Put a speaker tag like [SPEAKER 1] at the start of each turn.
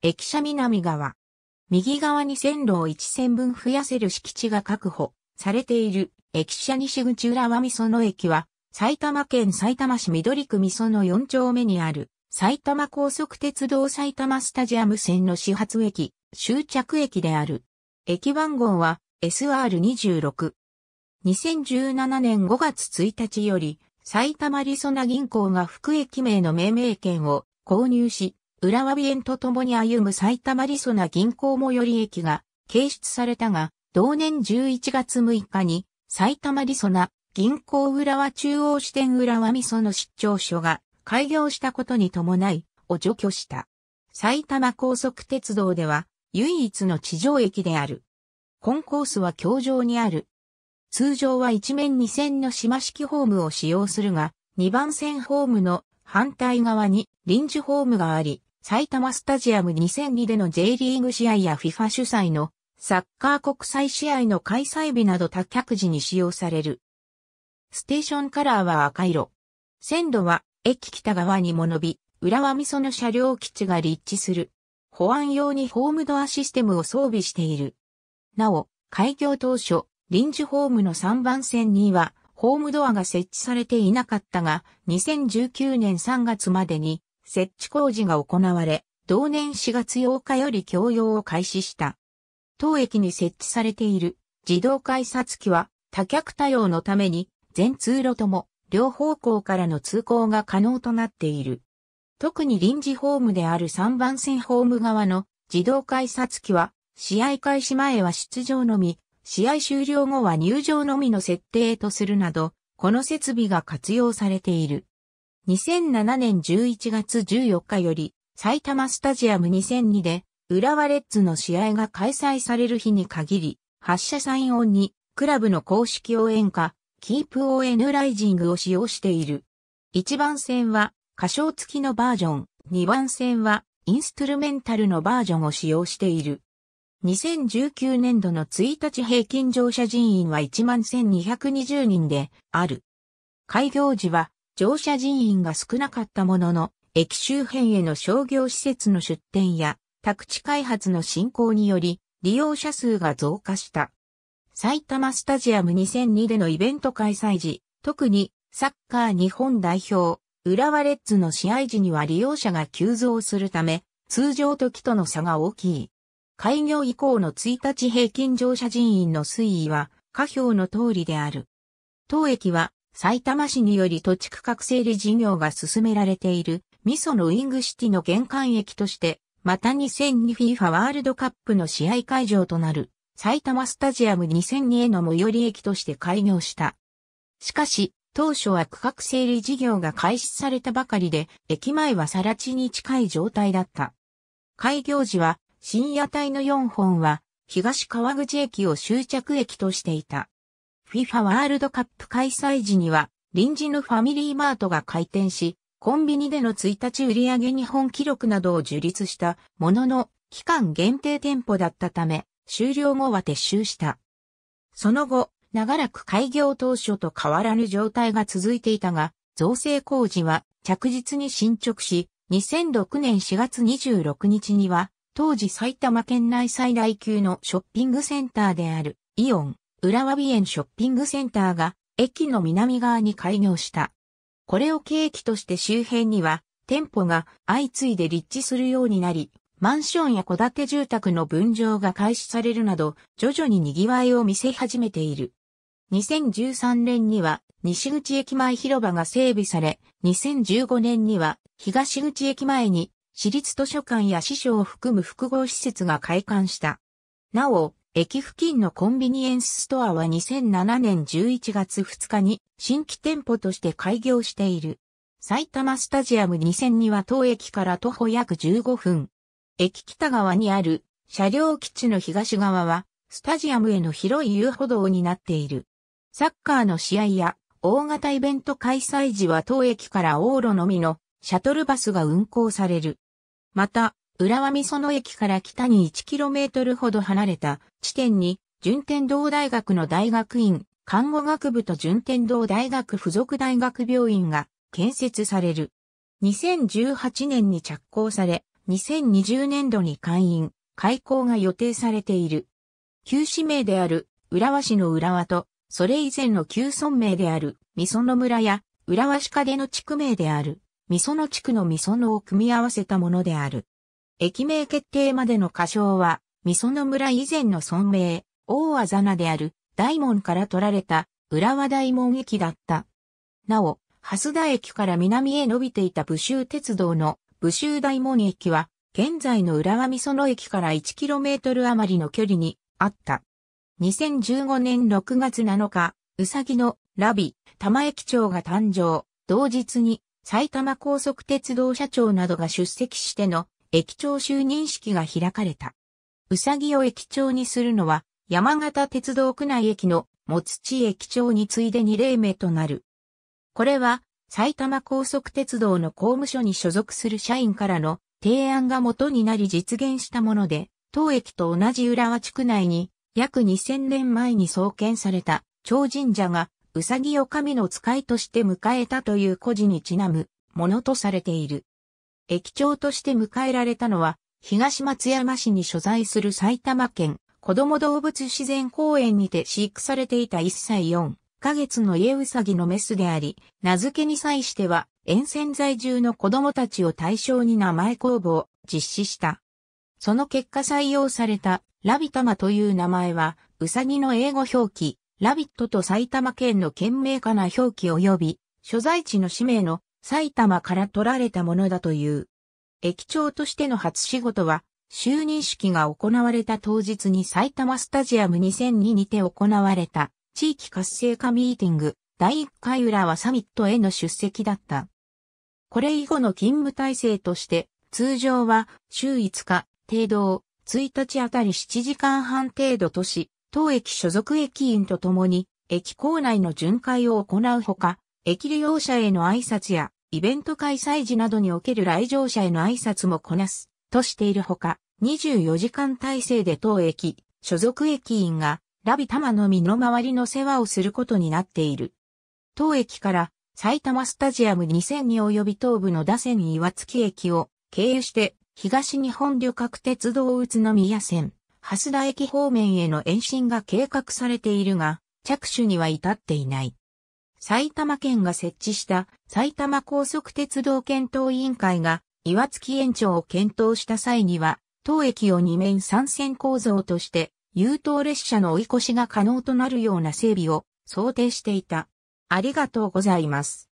[SPEAKER 1] 駅舎南側。右側に線路を1線分増やせる敷地が確保されている駅舎西口浦和噌の駅は埼玉県埼玉市緑区噌の4丁目にある埼玉高速鉄道埼玉スタジアム線の始発駅、終着駅である。駅番号は SR26。2017年5月1日より埼玉りそな銀行が副駅名の命名権を購入し、浦和美園と共に歩む埼玉リソな銀行最寄り駅が掲出されたが、同年11月6日に埼玉リソな銀行浦和中央支店浦和味その出張所が開業したことに伴いを除去した。埼玉高速鉄道では唯一の地上駅である。コンコースは橋上にある。通常は一面二線の島式ホームを使用するが、二番線ホームの反対側に臨時ホームがあり、埼玉スタジアム2002での J リーグ試合や FIFA 主催のサッカー国際試合の開催日など多客時に使用される。ステーションカラーは赤色。線路は駅北側にも伸び、浦和味噌の車両基地が立地する。保安用にホームドアシステムを装備している。なお、開業当初、臨時ホームの3番線には、ホームドアが設置されていなかったが、2019年3月までに設置工事が行われ、同年4月8日より供用を開始した。当駅に設置されている自動改札機は多客対応のために全通路とも両方向からの通行が可能となっている。特に臨時ホームである3番線ホーム側の自動改札機は試合開始前は出場のみ、試合終了後は入場のみの設定とするなど、この設備が活用されている。2007年11月14日より、埼玉スタジアム2002で、浦和レッズの試合が開催される日に限り、発射サイン音に、クラブの公式応援歌、キープ ON ライジングを使用している。1番線は、歌唱付きのバージョン、2番線は、インストゥルメンタルのバージョンを使用している。2019年度の1日平均乗車人員は11,220人である。開業時は乗車人員が少なかったものの、駅周辺への商業施設の出店や、宅地開発の進行により、利用者数が増加した。埼玉スタジアム2002でのイベント開催時、特にサッカー日本代表、浦和レッズの試合時には利用者が急増するため、通常時との差が大きい。開業以降の1日平均乗車人員の推移は、下表の通りである。当駅は埼玉市により土地区画整理事業が進められている、ミソのウィングシティの玄関駅として、また2 0 0 2ィーファワールドカップの試合会場となる、埼玉スタジアム2002への最寄り駅として開業した。しかし、当初は区画整理事業が開始されたばかりで、駅前は更地に近い状態だった。開業時は、深夜帯の4本は、東川口駅を終着駅としていた。FIFA ワールドカップ開催時には、臨時のファミリーマートが開店し、コンビニでの1日売上日本記録などを樹立したものの、期間限定店舗だったため、終了後は撤収した。その後、長らく開業当初と変わらぬ状態が続いていたが、造成工事は着実に進捗し、2006年4月26日には、当時埼玉県内最大級のショッピングセンターであるイオン、浦和美園ショッピングセンターが駅の南側に開業した。これを契機として周辺には店舗が相次いで立地するようになり、マンションや戸建て住宅の分譲が開始されるなど、徐々に賑わいを見せ始めている。2013年には西口駅前広場が整備され、2015年には東口駅前に私立図書館や師所を含む複合施設が開館した。なお、駅付近のコンビニエンスストアは2007年11月2日に新規店舗として開業している。埼玉スタジアム2 0 0には当駅から徒歩約15分。駅北側にある車両基地の東側はスタジアムへの広い遊歩道になっている。サッカーの試合や大型イベント開催時は当駅から往路のみのシャトルバスが運行される。また、浦和美園駅から北に 1km ほど離れた地点に、順天堂大学の大学院、看護学部と順天堂大学附属大学病院が建設される。2018年に着工され、2020年度に開院、開校が予定されている。旧市名である浦和市の浦和と、それ以前の旧村名である美園村や浦和市下での地区名である美園地区の美園を組み合わせたものである。駅名決定までの歌唱は、味噌の村以前の村名、大和ざなである、大門から取られた、浦和大門駅だった。なお、蓮田駅から南へ伸びていた武州鉄道の武州大門駅は、現在の浦和美園駅から 1km 余りの距離にあった。2015年6月7日、うさぎのラビ、玉駅長が誕生、同日に埼玉高速鉄道社長などが出席しての駅長就任式が開かれた。うさぎを駅長にするのは、山形鉄道区内駅のもつち駅長に次いで2例目となる。これは、埼玉高速鉄道の公務所に所属する社員からの提案が元になり実現したもので、当駅と同じ浦和地区内に約2000年前に創建された超神社がうさぎを神の使いとして迎えたという故事にちなむものとされている。駅長として迎えられたのは、東松山市に所在する埼玉県子供動物自然公園にて飼育されていた1歳4ヶ月の家うさぎのメスであり、名付けに際しては、沿線在住の子供たちを対象に名前公募を実施した。その結果採用されたラビタマという名前は、うさぎの英語表記、ラビットと埼玉県の県名かな表記及び、所在地の氏名の埼玉から取られたものだという。駅長としての初仕事は、就任式が行われた当日に埼玉スタジアム2002にて行われた地域活性化ミーティング第1回浦和サミットへの出席だった。これ以後の勤務体制として、通常は週5日、程度を1日あたり7時間半程度とし、当駅所属駅員と共に駅構内の巡回を行うほか、駅利用者への挨拶やイベント開催時などにおける来場者への挨拶もこなす、としているほか、24時間体制で当駅、所属駅員が、ラビタマの身の回りの世話をすることになっている。当駅から埼玉スタジアム2000に及び東部の打線岩月駅を経由して東日本旅客鉄道宇都宮線、蓮田駅方面への延伸が計画されているが、着手には至っていない。埼玉県が設置した埼玉高速鉄道検討委員会が岩槻延長を検討した際には、当駅を2面3線構造として、優等列車の追い越しが可能となるような整備を想定していた。ありがとうございます。